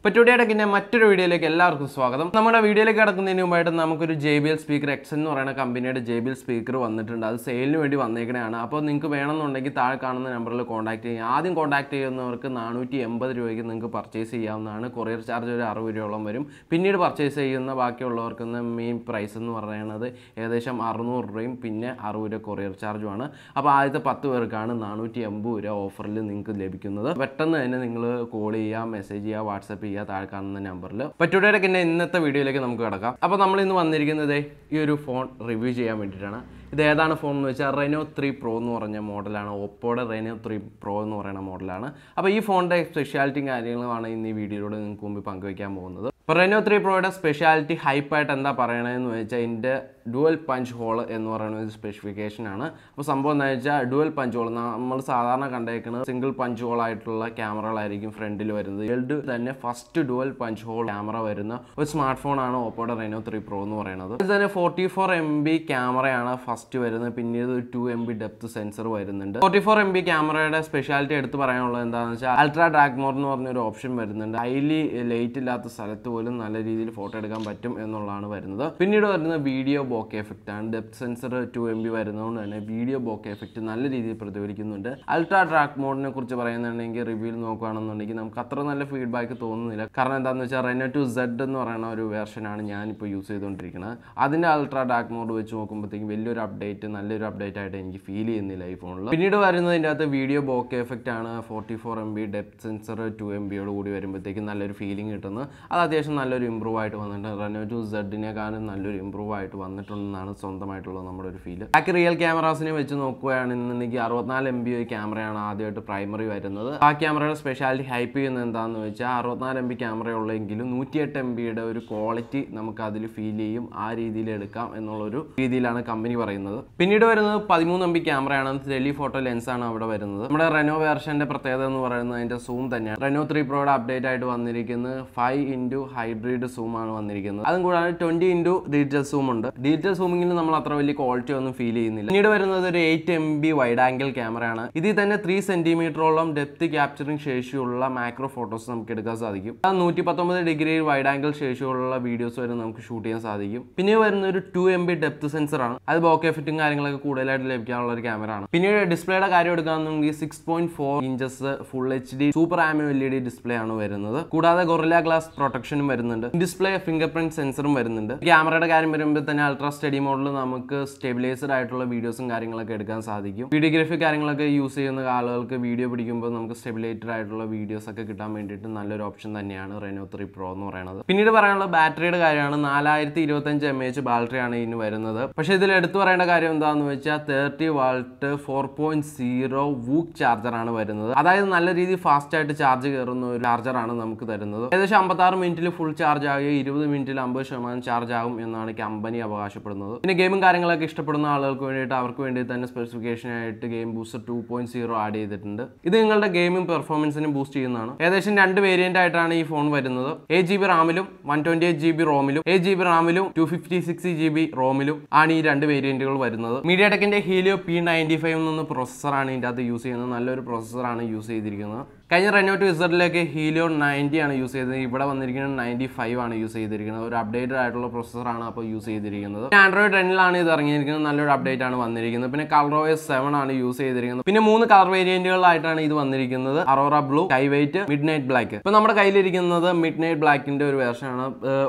അപ്പോൾ മറ്റൊരു വീഡിയോയിലേക്ക് എല്ലാവർക്കും സ്വാഗതം നമ്മുടെ വീഡിയോയിലേക്ക് കിടക്കുന്നതിന് മുമ്പായിട്ട് നമുക്കൊരു J B L speaker X എന്ന് പറയുന്ന കമ്പനിയുടെ ജെ ബി എൽ സ്പീക്കർ വന്നിട്ടുണ്ട് അത് സെയിലിന് വേണ്ടി വന്നേക്കണതാണ് അപ്പോൾ നിങ്ങൾക്ക് വേണമെന്നുണ്ടെങ്കിൽ താഴെ കാണുന്ന നമ്പറിൽ കോൺടാക്ട് ചെയ്യാം ആദ്യം കോൺടാക്ട് ചെയ്യുന്നവർക്ക് നാനൂറ്റി എൺപത് രൂപയ്ക്ക് നിങ്ങൾക്ക് പർച്ചേസ് ചെയ്യാവുന്നതാണ് കൊറിയർ ചാർജ് ഒരു അറുപത് രൂപയോളം വരും പിന്നീട് പർച്ചേസ് ചെയ്യുന്ന ബാക്കിയുള്ളവർക്ക് മെയിൻ പ്രൈസ് എന്ന് പറയുന്നത് ഏകദേശം അറുന്നൂറ് രൂപയും പിന്നെ അറുപത് രൂപ കൊറിയർ ചാർജുമാണ് അപ്പോൾ ആദ്യത്തെ പത്ത് പേർക്കാണ് നാനൂറ്റി എൺപത് രൂപ ഓഫറിൽ നിങ്ങൾക്ക് ലഭിക്കുന്നത് പെട്ടെന്ന് തന്നെ നിങ്ങൾ കോൾ ചെയ്യുക മെസ്സേജ് ചെയ്യുക വാട്സപ്പ് ചെയ്യുക താഴെ കാണുന്ന നമ്പറിൽ പറ്റൂടെ പിന്നെ ഇന്നത്തെ വീഡിയോയിലേക്ക് നമുക്ക് കിടക്കാം അപ്പോൾ നമ്മൾ ഇന്ന് വന്നിരിക്കുന്നത് ഈ ഒരു ഫോൺ റിവ്യൂ ചെയ്യാൻ വേണ്ടിയിട്ടാണ് ഇത് ഏതാണ് ഫോൺ എന്ന് വെച്ചാൽ റെനോ ത്രീ പ്രോ എന്ന് പറഞ്ഞ മോഡലാണ് ഓപ്പോയുടെ റെനോ ത്രീ പ്രോ എന്ന് പറയുന്ന മോഡലാണ് അപ്പോൾ ഈ ഫോണിൻ്റെ സ്പെഷ്യാലിറ്റിയും കാര്യങ്ങളുമാണ് ഇന്ന് ഈ വീഡിയോയിലൂടെ നിങ്ങൾക്ക് മുമ്പ് പങ്കുവയ്ക്കാൻ പോകുന്നത് അപ്പോൾ റെനോ ത്രീ പ്രോയുടെ സ്പെഷ്യാലിറ്റി ഹൈപ്പായിട്ട് എന്താ പറയണതെന്ന് വെച്ചാൽ ഇതിൻ്റെ ഡുവൽ പഞ്ച് ഹോൾ എന്ന് പറയുന്ന ഒരു സ്പെസിഫിക്കേഷൻ ആണ് അപ്പോൾ സംഭവം എന്താ വെച്ചാൽ ഡുവൽ പഞ്ച് ഹോൾ നമ്മൾ സാധാരണ കണ്ടേക്കുന്നത് സിംഗിൾ പഞ്ച് ഹോൾ ആയിട്ടുള്ള ക്യാമറകളായിരിക്കും ഫ്രണ്ടിൽ വരുന്നത് എൽഡ് തന്നെ first dual punch hole camera വരുന്ന ഒരു സ്മാർട്ട് ആണ് ഓപ്പോയുടെ റെനോ ത്രീ പ്രോ എന്ന് പറയുന്നത് ഇത് തന്നെ ഫോർട്ടി ഫോർ എം ബി ക്യാമറയാണ് ഫസ്റ്റ് വരുന്നത് പിന്നീട് two M B depth sensor വരുന്നുണ്ട് ഫോർട്ടി ഫോർ എം ബി ക്യാമറയുടെ സ്പെഷ്യാലിറ്റി എടുത്ത് പറയാനുള്ളത് എന്താണെന്ന് വെച്ചാൽ അൾട്രാ ഡ്രാഗ് മോർ എന്ന് പറഞ്ഞൊരു ഓപ്ഷൻ വരുന്നുണ്ട് ഹൈലി ലൈറ്റ് ഇല്ലാത്ത സ്ഥലത്ത് പോലും നല്ല രീതിയിൽ ഫോട്ടോ എടുക്കാൻ പറ്റും എന്നുള്ളതാണ് വരുന്നത് പിന്നീട് വരുന്നത് വീഡിയോ ബോക്കെ എഫക്റ്റ് ആണ് depth sensor two M B വരുന്നതുകൊണ്ട് തന്നെ വീഡിയോ ബോക്കെ എഫക്റ്റ് നല്ല രീതിയിൽ പ്രതിഫലിക്കുന്നുണ്ട് അൾട്രാ ട്രാക്ക് മോഡിനെ കുറിച്ച് പറയുന്നുണ്ടെങ്കിൽ റിവ്യൂ നോക്കുകയാണെന്നുണ്ടെങ്കിൽ നമുക്ക് അത്ര നല്ല ഫീഡ്ബാക്ക് തോന്നുന്നില്ല കാരണം എന്താണെന്ന് വെച്ചാൽ റെനോ ടു സെഡ് എന്ന് പറയുന്ന ഒരു വേർഷനാണ് ഞാനിപ്പോൾ യൂസ് ചെയ്തുകൊണ്ടിരിക്കുന്നത് അതിൻ്റെ അൾട്രാ ഡാർക്ക് മോഡ് വെച്ച് നോക്കുമ്പോഴത്തേക്കും വലിയൊരു അപ്ഡേറ്റ് നല്ലൊരു അപ്ഡേറ്റ് ആയിട്ട് എനിക്ക് ഫീൽ ചെയ്യുന്നില്ല ഈ ഫോണിൽ പിന്നീട് വരുന്നതിൻ്റെ അകത്ത് വീഡിയോ ബോക്കെ എഫക്റ്റ് ആണ് forty four M B depth sensor two M ബിയോട് കൂടി വരുമ്പോഴത്തേക്കും നല്ലൊരു ഫീലിംഗ് കിട്ടുന്നു അത് അത്യാവശ്യം നല്ലൊരു ഇമ്പ്രൂവ് ആയിട്ട് വന്നിട്ടുണ്ട് റെനോ ടു സെഡിനെക്കാളും നല്ലൊരു ഇമ്പ്രൂവ് ആയിട്ട് വന്നിട്ടുണ്ട് വന്നിട്ടുണ്ടെന്നാണ് സ്വന്തമായിട്ടുള്ള നമ്മുടെ ഒരു ഫീൽ ബാക്കി റിയൽ ക്യാമറാസിനെ വെച്ച് നോക്കുകയാണെന്നുണ്ടെങ്കിൽ അറുപത്തിനാല് എം ബി ക്യാമറയാണ് ആദ്യമായിട്ട് പ്രൈമറി വരുന്നത് ആ ക്യാമറയുടെ സ്പെഷ്യാലിറ്റി ഹൈപ്പ് ചെയ്യുന്നത് എന്താന്ന് വെച്ചാൽ അറുപത്തിനാല് എം ബി ക്യാമറയുള്ളെങ്കിലും നൂറ്റിയെട്ട് എം ബിയുടെ ഒരു ക്വാളിറ്റി നമുക്ക് അതിൽ ഫീൽ ചെയ്യും ആ രീതിയിൽ എടുക്കാം എന്നുള്ളൊരു രീതിയിലാണ് കമ്പനി പറയുന്നത് പിന്നീട് വരുന്നത് പതിമൂന്ന് എം ബി ക്യാമറയാണ് ടെലി ഫോട്ടോ ലെൻസാണ് അവിടെ വരുന്നത് നമ്മുടെ റെനോ വേർഷന്റെ പ്രത്യേകത എന്ന് പറയുന്നത് അതിന്റെ സൂം തന്നെയാണ് റെനോ ത്രീ പ്രോയുടെ അപ്ഡേറ്റ് ആയിട്ട് വന്നിരിക്കുന്നത് ഫൈവ് ഇൻറ്റു ഹൈബ്രിഡ് സൂമാണ് വന്നിരിക്കുന്നത് അതും കൂടാതെ ട്വന്റി ഇൻറ്റു ഡിജിറ്റൽ സൂം ഉണ്ട് ഡിജിറ്റൽ സൂമിങ്ങിൽ നമ്മൾ അത്ര വലിയ ക്വാളിറ്റി ഒന്നും ഫീൽ ചെയ്യുന്നില്ല പിന്നീട് വരുന്നത് ഒരു eight M B wide angle ക്യാമറയാണ് ഇതിൽ തന്നെ ത്രീ സെന്റിമീറ്ററോളം ഡെപ്ത് ക്യാപ്ചറിംഗ് ശേഷിയുള്ള മാക്രോ ഫോട്ടോസ് നമുക്ക് എടുക്കാൻ സാധിക്കും ആ നൂറ്റി പത്തൊമ്പത് ഡിഗ്രി വൈഡ് ആംഗിൾ ശേഷിയുള്ള വീഡിയോസ് വരെ നമുക്ക് ഷൂട്ട് ചെയ്യാൻ സാധിക്കും പിന്നെ വരുന്ന ഒരു ടു എം ബി ഡെപ്ത് സെൻസറാണ് അത് ബോക്കെ എഫക്റ്റും കാര്യങ്ങളൊക്കെ കൂടുതലായിട്ട് ലഭിക്കാനുള്ള ഒരു ക്യാമറ ആണ് പിന്നീട് ഡിസ്പ്ലേയുടെ കാര്യം എടുക്കുകയാണെന്നുണ്ടെങ്കിൽ six point four inches full H D super AMOLED display ആണ് വരുന്നത് കൂടാതെ ഗൊറില ഗ്ലാസ് പ്രൊട്ടക്ഷനും വരുന്നുണ്ട് ഡിസ്പ്ലേ ഫിംഗർ പ്രിന്റ് സെൻസറും വരുന്നുണ്ട് ക്യാമറയുടെ കാര്യം വരുമ്പോൾ തന്നെ അൾട്രാ സ്റ്റഡി മോഡിൽ നമുക്ക് സ്റ്റെബിലൈസഡ് ആയിട്ടുള്ള വീഡിയോസും കാര്യങ്ങളൊക്കെ എടുക്കാൻ സാധിക്കും വീഡിയോഗ്രാഫി കാര്യങ്ങളൊക്കെ യൂസ് ചെയ്യുന്ന ആളുകൾക്ക് വീഡിയോ പിടിക്കുമ്പോൾ നമുക്ക് സ്റ്റെബിലേറ്റഡ് ആയിട്ടുള്ള വീഡിയോസ് ഒക്കെ കിട്ടാൻ വേണ്ടിയിട്ട് നല്ലൊരു ഓപ്ഷൻ തന്നെയാണ് റെനോ ത്രീ പ്രോ എന്ന് പറയുന്നത് പിന്നീട് പറയാനുള്ള ബാറ്ററിയുടെ കാര്യമാണ് നാലായിരത്തി ഇരുപത്തഞ്ച് എം എച്ച് ബാറ്ററിയാണ് ഇതിന് വരുന്നത് പക്ഷേ ഇതിൽ എടുത്തു പറയേണ്ട കാര്യം എന്താണെന്ന് വെച്ചാൽ thirty watt four point zero VOOC ചാർജറാണ് വരുന്നത് അതായത് നല്ല രീതിയിൽ ഫാസ്റ്റ് ആയിട്ട് ചാർജ് കയറുന്ന ഒരു ചാർജറാണ് നമുക്ക് തരുന്നത് ഏകദേശം അമ്പത്താറ് മിനിറ്റിൽ ഫുൾ ചാർജ് ആകുകയും ഇരുപത് മിനിറ്റിൽ അമ്പത് ശതമാനം ചാർജ് ആകും എന്നാണ് കമ്പനി അവകാശം അവകാശപ്പെടുന്നത് പിന്നെ ഗെയിമും കാര്യങ്ങളൊക്കെ ഇഷ്ടപ്പെടുന്ന ആളുകൾക്ക് വേണ്ടിയിട്ട് അവർക്ക് വേണ്ടി തന്നെ സ്പെസിഫിക്കേഷൻ ആയിട്ട് game booster two point zero add ചെയ്തിട്ടുണ്ട് ഇത് നിങ്ങളുടെ ഗെയിമിംഗ് പെർഫോമൻസിനെ ബൂസ്റ്റ് ചെയ്യുന്നതാണ് ഏകദേശം രണ്ട് വേരിയന്റ് ആയിട്ടാണ് ഈ ഫോൺ വരുന്നത് എയ്റ്റ് ജി ബി റാമിലും one twenty eight G B റോമിലും എയ്റ്റ് ജി ബി റാമിലും two fifty six G B റോമിലും ആണ് ഈ രണ്ട് വേരിയന്റുകൾ വരുന്നത് മീഡിയ ടെക്കിന്റെ ഹീലിയോ പി നയൻറ്റി ഫൈവ് എന്ന പ്രോസസ്സറാണ് ഇതിൻ്റെ അകത്ത് യൂസ് ചെയ്യുന്നത് നല്ലൊരു പ്രോസസ്സറാണ് യൂസ് ചെയ്തിരിക്കുന്നത് കഴിഞ്ഞ റെനോട്ട് വിസറിലേക്ക് ഹീലിയോൺ നയൻറ്റി ആണ് യൂസ് ചെയ്തത് ഇവിടെ വന്നിരിക്കുന്നത് നയൻറ്റി ഫൈവ് ആണ് യൂസ് ചെയ്തിരിക്കുന്നത് ഒരു അപ്ഡേറ്റഡ് ആയിട്ടുള്ള പ്രോസസ്സറാണ് അപ്പോൾ യൂസ് ചെയ്തിരിക്കുന്നത് ആൻഡ്രോയിഡ് ടെന്നിലാണ് ഇത് ഇറങ്ങിയിരിക്കുന്നത് നല്ലൊരു അപ്ഡേറ്റ് ആണ് വന്നിരിക്കുന്നത് പിന്നെ കളർ ഓയസ് സെവൻ ആണ് യൂസ് ചെയ്തിരിക്കുന്നത് പിന്നെ മൂന്ന് കളർ വേരിയന്റുകളിലായിട്ടാണ് ഇത് വന്നിരിക്കുന്നത് aurora blue sky white midnight black ഇപ്പം നമ്മുടെ കയ്യിലിരിക്കുന്നത് മിഡ് നൈറ്റ് ബ്ലാക്കിൻ്റെ ഒരു വേർഷനാണ്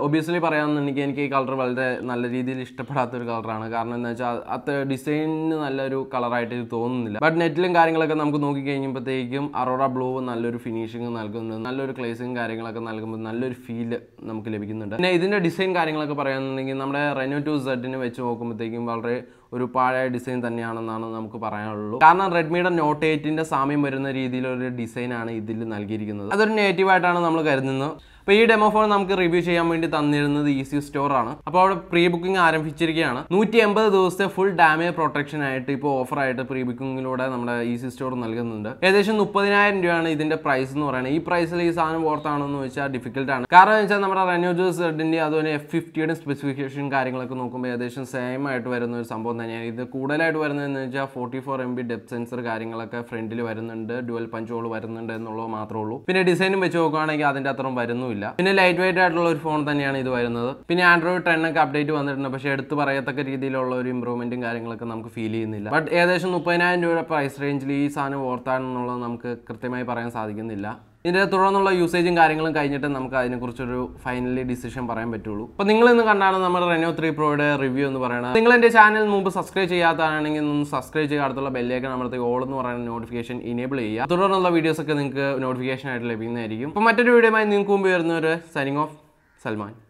ഒബിയസ്ലി പറയാമെന്നുണ്ടെങ്കിൽ എനിക്ക് ഈ കളർ വളരെ നല്ല രീതിയിൽ ഇഷ്ടപ്പെടാത്ത ഒരു കളറാണ് കാരണം എന്താ വെച്ചാൽ അത് ഡിസൈനിന് നല്ലൊരു കളറായിട്ട് ഇത് തോന്നുന്നില്ല ബട്ട് നെറ്റിലും കാര്യങ്ങളൊക്കെ നമുക്ക് നോക്കി നോക്കിക്കഴിയുമ്പോഴത്തേക്കും അറോറ ബ്ലൂ നല്ലൊരു ഫിനിഷിങ് നൽകുന്നുണ്ട് നല്ലൊരു ക്ലേസിങ് കാര്യങ്ങളൊക്കെ നൽകുമ്പോൾ നല്ലൊരു ഫീൽ നമുക്ക് ലഭിക്കുന്നുണ്ട് പിന്നെ ഇതിൻ്റെ ഡിസൈൻ കാര്യങ്ങളൊക്കെ പറയുകയാണെന്നുണ്ടെങ്കിൽ നമ്മുടെ റെനോ ടു സെഡിന് വെച്ച് നോക്കുമ്പോഴത്തേക്കും വളരെ ഒരു പഴയ ഡിസൈൻ തന്നെയാണെന്നാണ് നമുക്ക് പറയാനുള്ളൂ കാരണം റെഡ്മിയുടെ നോട്ട് എയ്റ്റിൻ്റെ സാമ്യം വരുന്ന രീതിയിലൊരു ഡിസൈനാണ് ഇതിൽ നൽകിയിരിക്കുന്നത് അതൊരു നെഗറ്റീവായിട്ടാണ് നമ്മൾ കരുതുന്നത് അപ്പോൾ ഈ ഡെമോ ഫോൺ നമുക്ക് റിവ്യൂ ചെയ്യാൻ വേണ്ടി തന്നിരുന്നത് ഈസി e സ്റ്റോർ ആണ് അപ്പോൾ അവിടെ പ്രീ ബുക്കിംഗ് ആരംഭിച്ചിരിക്കുകയാണ് നൂറ്റി എൺപത് ദിവസത്തെ ഫുൾ ഡാമേജ് പ്രൊട്ടക്ഷൻ ആയിട്ട് ഇപ്പോൾ ഓഫറായിട്ട് പ്രീ ബുക്കിങ്ങിലൂടെ നമ്മുടെ ഈസി e സ്റ്റോർ നൽകുന്നുണ്ട് ഏകദേശം മുപ്പതിനായിരം രൂപയാണ് ഇതിന്റെ പ്രൈസ് എന്ന് പറയുന്നത് ഈ പ്രൈസിൽ ഈ സാധനം ഓർത്താണെന്ന് വെച്ചാൽ ഡിഫിക്കൽട്ട് ആണ് കാരണം വെച്ചാൽ നമ്മുടെ റെന്യൂ ജോസ് റെഡിൻ്റെ അതുപോലെ എഫ് ഫിഫ്റ്റിയുടെ സ്പെസിഫിക്കേഷൻ കാര്യങ്ങളൊക്കെ നോക്കുമ്പോൾ ഏകദേശം സെയിം ആയിട്ട് വരുന്ന ഒരു സംഭവം തന്നെയാണ് ഇത് കൂടുതലായിട്ട് വരുന്നതെന്ന് വെച്ചാൽ forty four M B depth sensor കാര്യങ്ങളൊക്കെ ഫ്രണ്ടിൽ വരുന്നുണ്ട് ഡുവൽ പഞ്ചോൾ വരുന്നുണ്ട് എന്നുള്ളത് മാത്രമേ ഉള്ളൂ പിന്നെ ഡിസൈനും വെച്ച് നോക്കുകയാണെങ്കിൽ അതിൻ്റെ അത്രയും വരുന്നു ഇല്ല പിന്നെ ലൈറ്റ് വെയിറ്റ് ആയിട്ടുള്ള ഒരു ഫോൺ തന്നെയാണ് ഇത് വരുന്നത് പിന്നെ ആൻഡ്രോയിഡ് ടെൻ ഒക്കെ അപ്ഡേറ്റ് വന്നിട്ടുണ്ട് പക്ഷേ എടുത്ത് പറയത്തക്ക രീതിയിലുള്ള ഒരു ഇമ്പ്രൂവ്മെന്റും കാര്യങ്ങളൊക്കെ നമുക്ക് ഫീൽ ചെയ്യുന്നില്ല ബട്ട് ഏകദേശം മുപ്പതിനായിരം രൂപയുടെ പ്രൈസ് റേഞ്ചിൽ ഈ സാധനം ഓർത്താണെന്നുള്ളത് നമുക്ക് കൃത്യമായി പറയാൻ സാധിക്കുന്നില്ല ഇതിൻ്റെ തുടർന്നുള്ള യൂസേജും കാര്യങ്ങളും കഴിഞ്ഞിട്ട് നമുക്ക് അതിനെക്കുറിച്ചൊരു ഫൈനലി ഡിസിഷൻ പറയാൻ പറ്റുള്ളൂ അപ്പോൾ നിങ്ങൾ ഇന്ന് കണ്ടാണ് നമ്മുടെ റെനോ ത്രീ പ്രോയുടെ റിവ്യൂ എന്ന് പറയുന്നത് നിങ്ങൾ എൻ്റെ ചാനൽ മുമ്പ് സബ്സ്ക്രൈബ് ചെയ്യാത്തതാണെങ്കിൽ ഒന്ന് സബ്സ്ക്രൈബ് ചെയ്യുക അടുത്തുള്ള ബെല്ലേക്ക് നമ്മുടെ ഓൾ എന്ന് പറയുന്ന നോട്ടിഫിക്കേഷൻ ഇനേബിൾ ചെയ്യുക തുടർന്നുള്ള വീഡിയോസൊക്കെ നിങ്ങൾക്ക് നോട്ടിഫിക്കേഷൻ ആയിട്ട് ലഭിക്കുന്നതായിരിക്കും അപ്പോൾ മറ്റൊരു വീഡിയോയുമായി നിങ്ങൾക്ക് മുമ്പ് വരുന്നവർ സൈനിങ് ഓഫ് സൽമാൻ